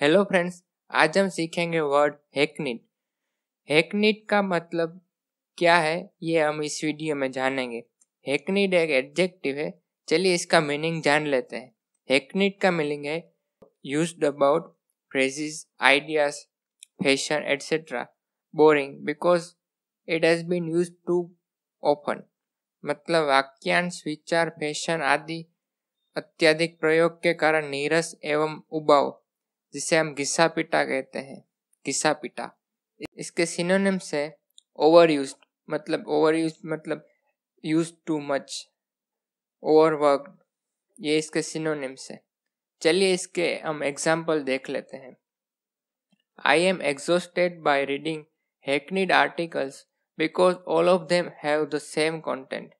hello friends आज हम सीखेंगे वर्ड हैकनिट हैकनिट का मतलब क्या है ये हम इस वीडियो में जानेंगे हैकनिट एक एडजेक्टिव है चलिए इसका मीनिंग जान लेते हैं हेकनिट का मीनिंग है used about phrases ideas fashion etcetera boring because it has been use to open मतलब वाक्यांश विचार फैशन आदि अत्यधिक प्रयोग के कारण नीरस एवं उबाऊ जिसे हम घिस्सा पिटा कहते हैं घिस्सा पिटा इसके सिनोनिम्स है ओवर यूज मतलब ओवर यूज मतलब यूज टू मच ओवरवर्क ये इसके सिनोनिम्स है चलिए इसके हम एग्जाम्पल देख लेते हैं I am exhausted by reading hackneyed articles because all of them have the same content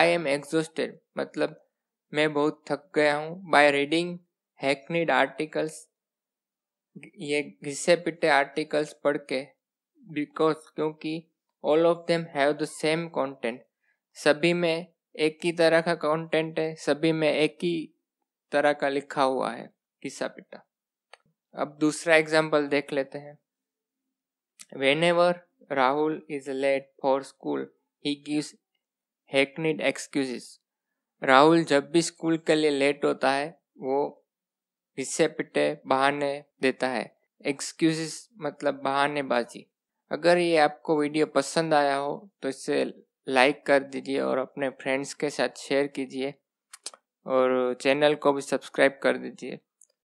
I am exhausted मतलब मैं बहुत थक गया हूँ बाय रीडिंग हैकनीड आर्टिकल्स ये घिसे पिटे आर्टिकल्स पढ़ के बिकॉज क्योंकि all of them have the same content सभी में एक ही तरह का कंटेंट है सभी में एक ही तरह का लिखा हुआ है घिसा पिटा अब दूसरा एग्जाम्पल देख लेते हैं whenever Rahul is late for school he gives hackneyed excuses Rahul जब भी स्कूल के लिए लेट होता है वो हिस्से पिटे बहाने देता है एक्सक्यूजेस मतलब बहानेबाजी अगर ये आपको वीडियो पसंद आया हो तो इसे लाइक कर दीजिए और अपने फ्रेंड्स के साथ शेयर कीजिए और चैनल को भी सब्सक्राइब कर दीजिए